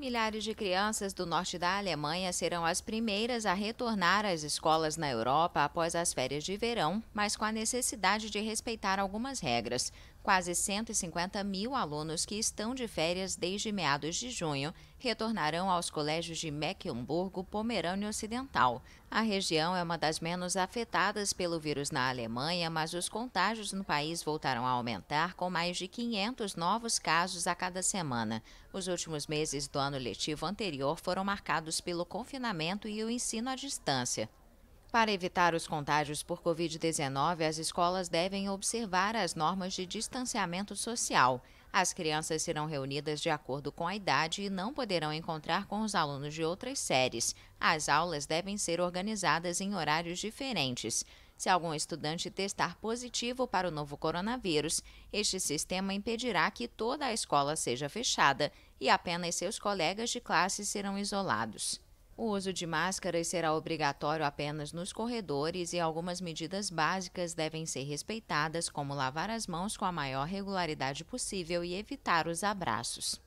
Milhares de crianças do norte da Alemanha serão as primeiras a retornar às escolas na Europa após as férias de verão, mas com a necessidade de respeitar algumas regras. Quase 150 mil alunos que estão de férias desde meados de junho retornarão aos colégios de Mecklenburgo, Pomerânia Ocidental. A região é uma das menos afetadas pelo vírus na Alemanha, mas os contágios no país voltaram a aumentar, com mais de 500 novos casos a cada semana. Os últimos meses do ano ano letivo anterior foram marcados pelo confinamento e o ensino à distância. Para evitar os contágios por Covid-19, as escolas devem observar as normas de distanciamento social. As crianças serão reunidas de acordo com a idade e não poderão encontrar com os alunos de outras séries. As aulas devem ser organizadas em horários diferentes. Se algum estudante testar positivo para o novo coronavírus, este sistema impedirá que toda a escola seja fechada e apenas seus colegas de classe serão isolados. O uso de máscaras será obrigatório apenas nos corredores e algumas medidas básicas devem ser respeitadas, como lavar as mãos com a maior regularidade possível e evitar os abraços.